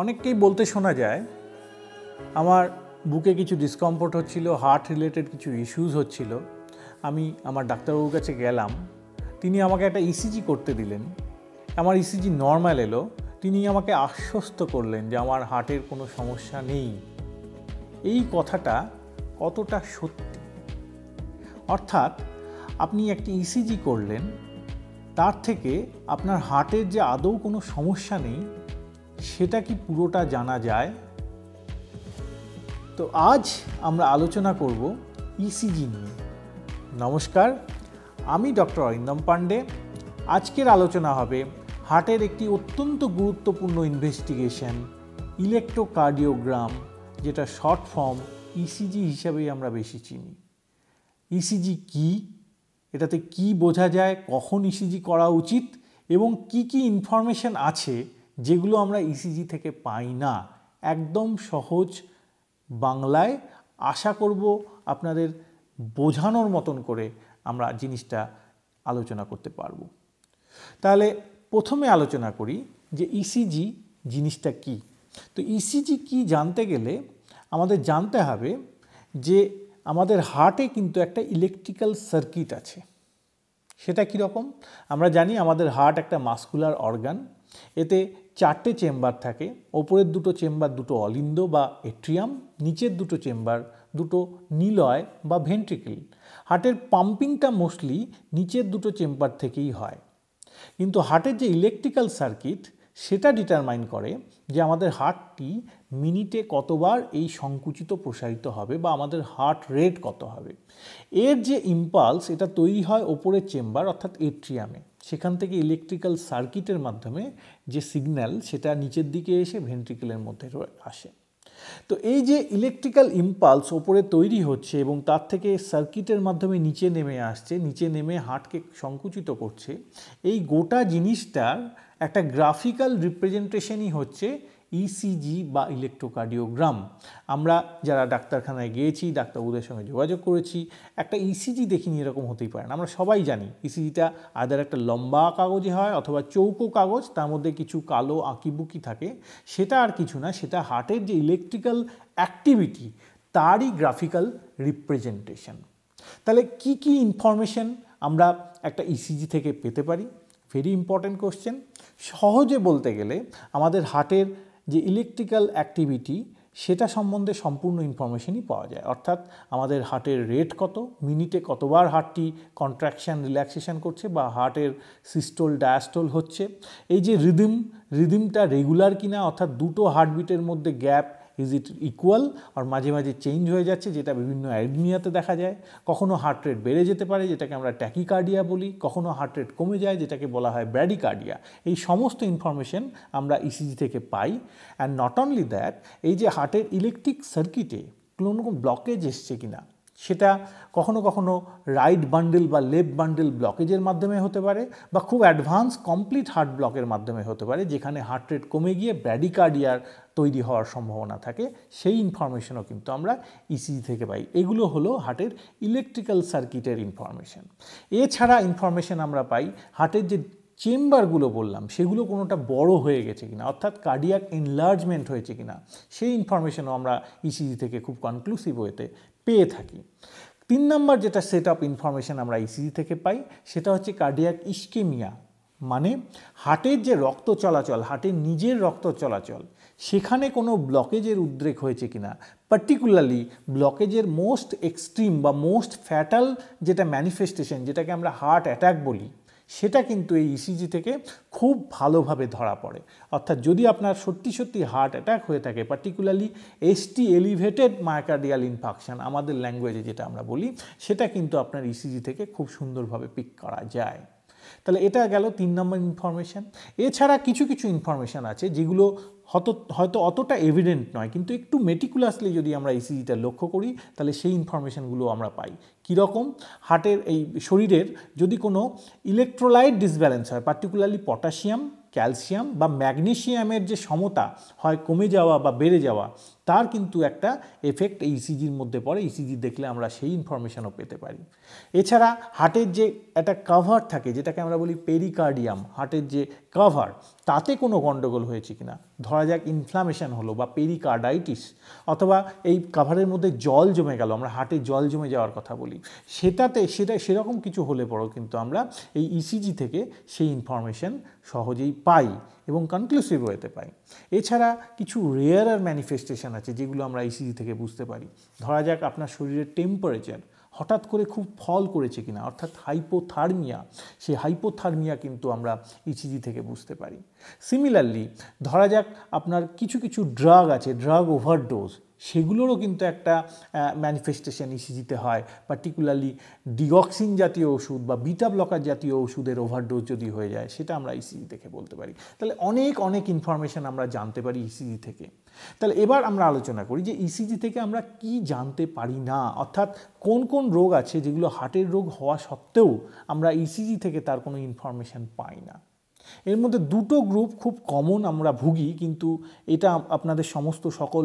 অনেককেই বলতে শোনা যায় আমার বুকে কিছু ডিসকমফোর্ট হচ্ছিল হার্ট রিলেটেড কিছু ইস্যুস হচ্ছিল আমি আমার ডাক্তারবাবুর কাছে গেলাম তিনি আমাকে একটা ইসিজি e করতে দিলেন আমার ইসিজি e নর্মাল এলো তিনি আমাকে আশ্বস্ত করলেন যে আমার হার্টের কোনো সমস্যা নেই এই কথাটা কতটা সত্যি অর্থাৎ আপনি একটি ইসিজি e করলেন তার থেকে আপনার হার্টের যে আদৌ কোনো সমস্যা নেই সেটা কি পুরোটা জানা যায় তো আজ আমরা আলোচনা করব ইসিজি e নিয়ে নমস্কার আমি ডক্টর অরিন্দম পাণ্ডে আজকের আলোচনা হবে হার্টের একটি অত্যন্ত গুরুত্বপূর্ণ ইনভেস্টিগেশন ইলেকট্রোকার্ডিওগ্রাম যেটা শর্ট ফর্ম ইসিজি e হিসাবেই আমরা বেশি চিনি ইসিজি e কি এটাতে কি বোঝা যায় কখন ইসিজি করা উচিত এবং কি কি ইনফরমেশন আছে যেগুলো আমরা ইসিজি e থেকে পাই না একদম সহজ বাংলায় আশা করব আপনাদের বোঝানোর মতন করে আমরা জিনিসটা আলোচনা করতে পারব তাহলে প্রথমে আলোচনা করি যে ইসিজি e জিনিসটা কি তো ইসিজি e কি জানতে গেলে আমাদের জানতে হবে যে আমাদের হার্টে কিন্তু একটা ইলেকট্রিক্যাল সার্কিট আছে সেটা কীরকম আমরা জানি আমাদের হার্ট একটা মাস্কুলার অর্গান এতে চারটে চেম্বার থাকে ওপরের দুটো চেম্বার দুটো অলিন্দ বা এট্রিয়াম নিচের দুটো চেম্বার দুটো নিলয় বা ভেন্ট্রিকেল হার্টের পাম্পিংটা মোস্টলি নিচের দুটো চেম্বার থেকেই হয় কিন্তু হার্টের যে ইলেকট্রিক্যাল সার্কিট সেটা ডিটারমাইন করে যে আমাদের হার্টটি মিনিটে কতবার এই সংকুচিত প্রসারিত হবে বা আমাদের হার্ট রেট কত হবে এর যে ইম্পালস এটা তৈরি হয় ওপরের চেম্বার অর্থাৎ এট্রিয়ামে সেখান থেকে ইলেকট্রিক্যাল সার্কিটের মাধ্যমে যে সিগন্যাল সেটা নিচের দিকে এসে ভেন্ট্রিকেলের মধ্যে আসে তো এই যে ইলেকট্রিক্যাল ইম্পালস ওপরে তৈরি হচ্ছে এবং তার থেকে সার্কিটের মাধ্যমে নিচে নেমে আসছে নিচে নেমে হার্টকে সংকুচিত করছে এই গোটা জিনিসটার একটা গ্রাফিক্যাল রিপ্রেজেন্টেশনই হচ্ছে ইসিজি e বা ইলেকট্রোকার্ডিওগ্রাম আমরা যারা ডাক্তারখানায় গিয়েছি ডাক্তারবাবুদের সঙ্গে যোগাযোগ করেছি একটা ইসিজি e দেখিনি এরকম হতেই পারে না আমরা সবাই জানি ইসিজিটা e আদার একটা লম্বা কাগজে হয় অথবা চৌকো কাগজ তার মধ্যে কিছু কালো আঁকিবুকি থাকে সেটা আর কিছু না সেটা হার্টের যে ইলেকট্রিক্যাল অ্যাক্টিভিটি তারই গ্রাফিক্যাল রিপ্রেজেন্টেশন তাহলে কি কি ইনফরমেশন আমরা একটা ইসিজি থেকে পেতে পারি ভেরি ইম্পর্ট্যান্ট কোশ্চেন সহজে বলতে গেলে আমাদের হার্টের যে ইলেকট্রিক্যাল অ্যাক্টিভিটি সেটা সম্বন্ধে সম্পূর্ণ ইনফরমেশনই পাওয়া যায় অর্থাৎ আমাদের হার্টের রেট কত মিনিটে কতবার হার্টটি কন্ট্রাকশান রিল্যাক্সেশন করছে বা হার্টের সিস্টোল ডায়াস্টোল হচ্ছে এই যে রিদিম রিদিমটা রেগুলার কিনা অর্থাৎ দুটো হার্টবিটের মধ্যে গ্যাপ ইজ ইট ইকুয়াল আর মাঝে মাঝে চেঞ্জ হয়ে যাচ্ছে যেটা বিভিন্ন অ্যাডমিয়াতে দেখা যায় কখনও হার্ট রেট বেড়ে যেতে পারে যেটাকে আমরা ট্যাকিকার্ডিয়া বলি কখনো হার্ট রেট কমে যায় যেটাকে বলা হয় ব্র্যাডিকার্ডিয়া এই সমস্ত ইনফরমেশন আমরা ইসিজি e থেকে পাই অ্যান্ড নট অনলি দ্যাট এই যে হার্টের ইলেকট্রিক সার্কিটে কোনো রকম ব্লকেজ এসছে কিনা সেটা কখনো কখনো রাইট বান্ডেল বা লেফট বান্ডেল ব্লকেজের মাধ্যমে হতে পারে বা খুব অ্যাডভান্স কমপ্লিট হার্ট ব্লকের মাধ্যমে হতে পারে যেখানে হার্ট রেট কমে গিয়ে ব্যাডিকার্ডিয়ার তৈরি হওয়ার সম্ভাবনা থাকে সেই ইনফরমেশনও কিন্তু আমরা ইসিজি থেকে পাই এগুলো হলো হার্টের ইলেকট্রিক্যাল সার্কিটের ইনফরমেশন এছাড়া ইনফরমেশন আমরা পাই হার্টের যে চেম্বারগুলো বললাম সেগুলো কোনোটা বড় হয়ে গেছে কিনা অর্থাৎ কার্ডিয়াক এনলার্জমেন্ট হয়েছে কিনা সেই ইনফরমেশনও আমরা ইসিজি থেকে খুব কনক্লুসিভ ওয়েতে পেয়ে থাকি তিন নম্বর যেটা সেট আপ ইনফরমেশান আমরা ইসিজি থেকে পাই সেটা হচ্ছে কার্ডিয়াক ইস্কেমিয়া মানে হার্টের যে রক্ত চলাচল হার্টের নিজের রক্ত চলাচল সেখানে কোনো ব্লকেজের উদ্রেক হয়েছে কিনা পার্টিকুলারলি ব্লকেজের মোস্ট এক্সট্রিম বা মোস্ট ফ্যাটাল যেটা ম্যানিফেস্টেশন যেটাকে আমরা হার্ট অ্যাট্যাক বলি সেটা কিন্তু এই ইসিজি e থেকে খুব ভালোভাবে ধরা পড়ে অর্থাৎ যদি আপনার সত্যি সত্যি হার্ট অ্যাটাক হয়ে থাকে particularly ST elevated myocardial infarction আমাদের ল্যাঙ্গুয়েজে যেটা আমরা বলি সেটা কিন্তু আপনার ইসিজি e থেকে খুব সুন্দরভাবে পিক করা যায় তাহলে এটা গেল তিন নম্বর ইনফরমেশান এছাড়া কিছু কিছু ইনফরমেশান আছে যেগুলো হয়তো অতটা এভিডেন্ট নয় কিন্তু একটু মেটিকুলাসলি যদি আমরা ইসিজিটা লক্ষ্য করি তাহলে সেই ইনফরমেশানগুলো আমরা পাই কীরকম হার্টের এই শরীরের যদি কোনো ইলেকট্রোলাইট ডিসব্যালেন্স হয় পার্টিকুলারলি পটাশিয়াম ক্যালসিয়াম বা ম্যাগনেশিয়ামের যে সমতা হয় কমে যাওয়া বা বেড়ে যাওয়া তার কিন্তু একটা এফেক্ট এই ইসিজির মধ্যে পড়ে ইসিজি e দেখলে আমরা সেই ইনফরমেশানও পেতে পারি এছাড়া হার্টের যে একটা কাভার থাকে যেটাকে আমরা বলি পেরিকার্ডিয়াম হার্টের যে কাভার তাতে কোনো গণ্ডগোল হয়েছে কিনা ধরা যাক ইনফ্লামেশান হলো বা পেরিকার্ডাইটিস অথবা এই কাভারের মধ্যে জল জমে গেল আমরা হার্টে জল জমে যাওয়ার কথা বলি সেটাতে সেটা সেরকম কিছু হলে পরেও কিন্তু আমরা এই ইসিজি e থেকে সেই ইনফরমেশন সহজেই পাই এবং কনক্লুসিভ হতে পাই এছাড়া কিছু রেয়ারার ম্যানিফেস্টেশন আছে যেগুলো আমরা ইসিজি e থেকে বুঝতে পারি ধরা যাক আপনার শরীরের টেম্পারেচার হঠাৎ করে খুব ফল করেছে কিনা অর্থাৎ হাইপোথার্মিয়া সেই হাইপোথার্মিয়া কিন্তু আমরা ইসিজি e থেকে বুঝতে পারি সিমিলারলি ধরা যাক আপনার কিছু কিছু ড্রাগ আছে ড্রাগ ওভারডোজ সেগুলোরও কিন্তু একটা ম্যানিফেস্টেশন ইসিজিতে হয় পার্টিকুলারলি ডিঅক্সিন জাতীয় ওষুধ বা বিটা ব্লকার জাতীয় ওষুধের ওভারডোজ যদি হয়ে যায় সেটা আমরা ইসিজি দেখে বলতে পারি তাহলে অনেক অনেক ইনফরমেশান আমরা জানতে পারি ইসিজি থেকে তাহলে এবার আমরা আলোচনা করি যে ইসিজি থেকে আমরা কি জানতে পারি না অর্থাৎ কোন কোন রোগ আছে যেগুলো হার্টের রোগ হওয়া সত্ত্বেও আমরা ইসিজি থেকে তার কোনো ইনফরমেশান পাই না এর মধ্যে দুটো গ্রুপ খুব কমন আমরা ভুগি কিন্তু এটা আপনাদের সমস্ত সকল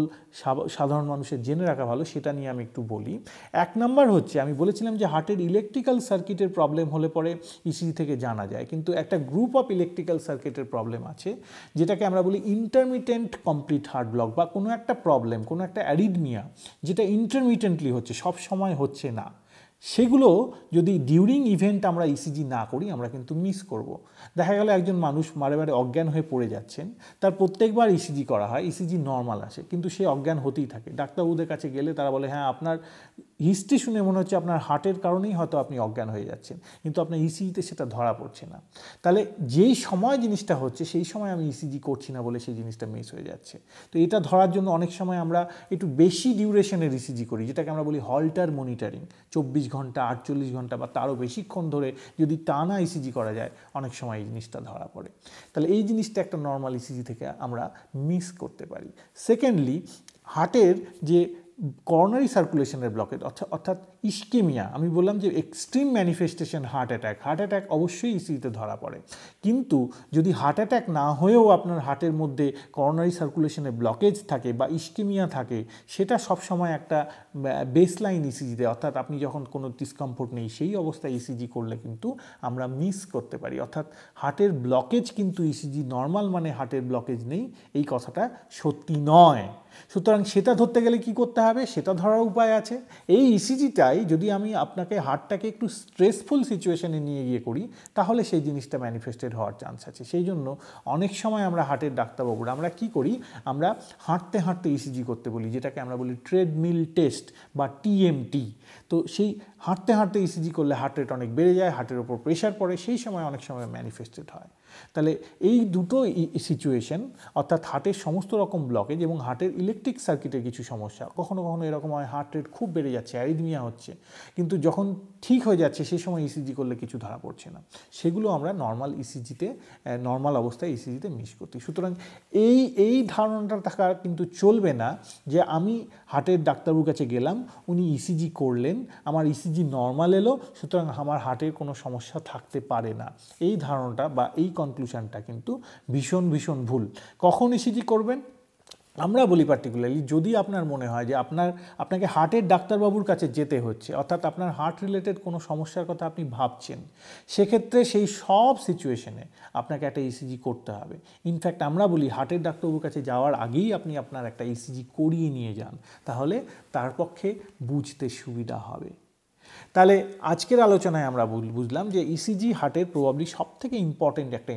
সাধারণ মানুষের জেনে রাখা ভালো সেটা নিয়ে আমি একটু বলি এক নাম্বার হচ্ছে আমি বলেছিলাম যে হার্টের ইলেকট্রিক্যাল সার্কিটের প্রবলেম হলে পরে ইসিজি e থেকে জানা যায় কিন্তু একটা গ্রুপ অফ ইলেকট্রিক্যাল সার্কিটের প্রবলেম আছে যেটাকে আমরা বলি ইন্টারমিটেন্ট কমপ্লিট হার্ট ব্লক বা কোনো একটা প্রবলেম কোনো একটা অ্যারিডমিয়া যেটা ইন্টারমিটেন্টলি হচ্ছে সব সময় হচ্ছে না সেগুলো যদি ডিউরিং ইভেন্ট আমরা ইসিজি e না করি আমরা কিন্তু মিস করব। দেখা গেল একজন মানুষ মারে বারে অজ্ঞান হয়ে পড়ে যাচ্ছেন তার প্রত্যেকবার ইসিজি e করা হয় ইসিজি e নর্মাল আসে কিন্তু সে অজ্ঞান হতেই থাকে ডাক্তারবাবুদের কাছে গেলে তারা বলে হ্যাঁ আপনার হিস্ট্রি শুনে মনে হচ্ছে আপনার হার্টের কারণেই হয়তো আপনি অজ্ঞান হয়ে যাচ্ছেন কিন্তু আপনার ইসিজিতে e সেটা ধরা পড়ছে না তাহলে যেই সময় জিনিসটা হচ্ছে সেই সময় আমি ইসিজি e করছি না বলে সেই জিনিসটা মিস হয়ে যাচ্ছে তো এটা ধরার জন্য অনেক সময় আমরা একটু বেশি ডিউরেশনের ইসিজি e করি যেটাকে আমরা বলি হল্টার মনিটারিং চব্বিশ ঘন্টা আটচল্লিশ ঘন্টা বা তারও বেশিক্ষণ ধরে যদি টানা ইসিজি করা যায় অনেক সময় এই জিনিসটা ধরা পড়ে তাহলে এই জিনিসটা একটা নর্মাল ইসিজি থেকে আমরা মিস করতে পারি সেকেন্ডলি হার্টের যে কর্নারি সার্কুলেশনের ব্লকেজ অর্থাৎ অর্থাৎ ইস্কেমিয়া আমি বললাম যে extreme manifestation heart attack heart attack অবশ্যই ইসিতে ধরা পড়ে কিন্তু যদি হার্ট অ্যাট্যাক না হয়েও আপনার হার্টের মধ্যে কর্নারি সার্কুলেশনের ব্লকেজ থাকে বা ইস্কেমিয়া থাকে সেটা সবসময় একটা বেসলাইন ইসিজিতে অর্থাৎ আপনি যখন কোনো ডিসকমফোর্ট নেই সেই অবস্থায় ইসিজি করলে কিন্তু আমরা মিস করতে পারি অর্থাৎ হার্টের ব্লকেজ কিন্তু ইসিজি নর্মাল মানে হার্টের ব্লকেজ নেই এই কথাটা সত্যি নয় সুতরাং সেটা ধরতে গেলে কি করতে হবে সেটা ধরার উপায় আছে এই ইসিজিটাই e যদি আমি আপনাকে হার্টটাকে একটু স্ট্রেসফুল সিচুয়েশনে নিয়ে গিয়ে করি তাহলে সেই জিনিসটা ম্যানিফেস্টেড হওয়ার চান্স আছে সেই জন্য অনেক সময় আমরা হার্টের ডাক্তারবাবুরা আমরা কি করি আমরা হাঁটতে হাঁটতে ইসিজি e করতে বলি যেটাকে আমরা বলি ট্রেডমিল টেস্ট বা টিএমটি তো সেই হাঁটতে হাঁটতে ইসিজি e করলে হার্ট রেট অনেক বেড়ে যায় হার্টের ওপর প্রেশার পড়ে সেই সময় অনেক সময় ম্যানিফেস্টেড হয় তাহলে এই দুটো সিচুয়েশন অর্থাৎ হার্টের সমস্ত রকম ব্লকেজ এবং হার্টের ইলেকট্রিক সার্কিটের কিছু সমস্যা কখনো কখনো এরকম হয় হার্ট রেট খুব বেড়ে যাচ্ছে অ্যারিদমিয়া হচ্ছে কিন্তু যখন ঠিক হয়ে যাচ্ছে সেই সময় ইসিজি e করলে কিছু ধরা পড়ছে না সেগুলো আমরা নর্মাল ইসিজিতে নর্মাল অবস্থায় ইসিজিতে মিস করতে সুতরাং এই এই ধারণাটা থাকা কিন্তু চলবে না যে আমি হার্টের ডাক্তারবাবুর কাছে গেলাম উনি ইসিজি e করলেন আমার ইসিজি e নর্মাল এলো সুতরাং আমার হার্টের কোনো সমস্যা থাকতে পারে না এই ধারণাটা বা এই কনক্লুশনটা কিন্তু ভীষণ ভীষণ ভুল কখন ইসিজি e করবেন আমরা বলি পার্টিকুলারলি যদি আপনার মনে হয় যে আপনার আপনাকে হার্টের ডাক্তারবাবুর কাছে যেতে হচ্ছে অর্থাৎ আপনার হার্ট রিলেটেড কোনো সমস্যার কথা আপনি ভাবছেন সেক্ষেত্রে সেই সব সিচুয়েশনে আপনাকে একটা ইসিজি e করতে হবে ইনফ্যাক্ট আমরা বলি হার্টের ডাক্তারবাবুর কাছে যাওয়ার আগেই আপনি আপনার একটা ইসিজি e করিয়ে নিয়ে যান তাহলে তার পক্ষে বুঝতে সুবিধা হবে তাহলে আজকের আলোচনায় আমরা বুঝলাম যে ইসিজি e হার্টের প্রবাবলি থেকে ইম্পর্টেন্ট একটা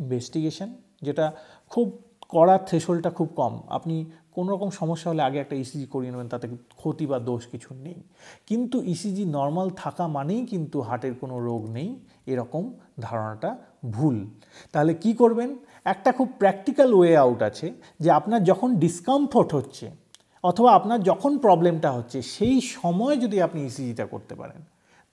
ইনভেস্টিগেশন যেটা খুব করার থ্রেশোল্ডটা খুব কম আপনি কোনো রকম সমস্যা হলে আগে একটা ইসিজি e করিয়ে নেবেন তাতে ক্ষতি বা দোষ কিছু নেই কিন্তু ইসিজি e নর্মাল থাকা মানেই কিন্তু হার্টের কোনো রোগ নেই এরকম ধারণাটা ভুল তাহলে কি করবেন একটা খুব প্র্যাকটিক্যাল ওয়ে আউট আছে যে আপনার যখন ডিসকমফোর্ট হচ্ছে অথবা আপনার যখন প্রবলেমটা হচ্ছে সেই সময় যদি আপনি ইসিজিটা e করতে পারেন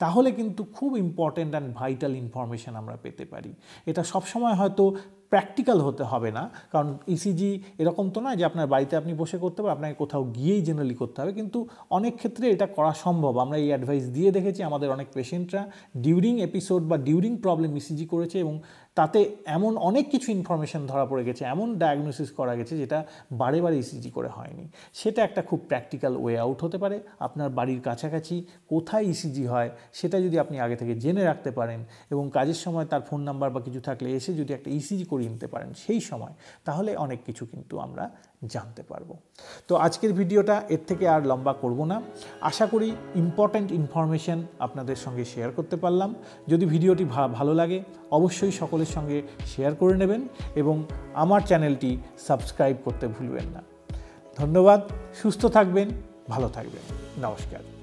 তাহলে কিন্তু খুব ইম্পর্ট্যান্ট অ্যান্ড ভাইটাল ইনফরমেশান আমরা পেতে পারি এটা সবসময় হয়তো প্র্যাকটিক্যাল হতে হবে না কারণ ইসিজি e এরকম তো নয় যে আপনার বাড়িতে আপনি বসে করতে হবে আপনাকে কোথাও গিয়েই জেনারেলি করতে হবে কিন্তু অনেক ক্ষেত্রে এটা করা সম্ভব আমরা এই অ্যাডভাইস দিয়ে দেখেছি আমাদের অনেক পেশেন্টরা ডিউরিং এপিসোড বা ডিউরিং প্রবলেম ইসিজি করেছে এবং তাতে এমন অনেক কিছু ইনফরমেশান ধরা পড়ে গেছে এমন ডায়াগনোসিস করা গেছে যেটা বারে বারে ইসিজি e করে হয়নি সেটা একটা খুব প্র্যাকটিক্যাল ওয়ে আউট হতে পারে আপনার বাড়ির কাছাকাছি কোথায় ইসিজি e হয় সেটা যদি আপনি আগে থেকে জেনে রাখতে পারেন এবং কাজের সময় তার ফোন নাম্বার বা কিছু থাকলে এসে যদি একটা ইসিজি করে করিয়ে নিতে পারেন সেই সময় তাহলে অনেক কিছু কিন্তু আমরা জানতে পারবো তো আজকের ভিডিওটা এর থেকে আর লম্বা করব না আশা করি ইম্পর্ট্যান্ট ইনফরমেশান আপনাদের সঙ্গে শেয়ার করতে পারলাম যদি ভিডিওটি ভালো লাগে অবশ্যই সকলের সঙ্গে শেয়ার করে নেবেন এবং আমার চ্যানেলটি সাবস্ক্রাইব করতে ভুলবেন না ধন্যবাদ সুস্থ থাকবেন ভালো থাকবেন নমস্কার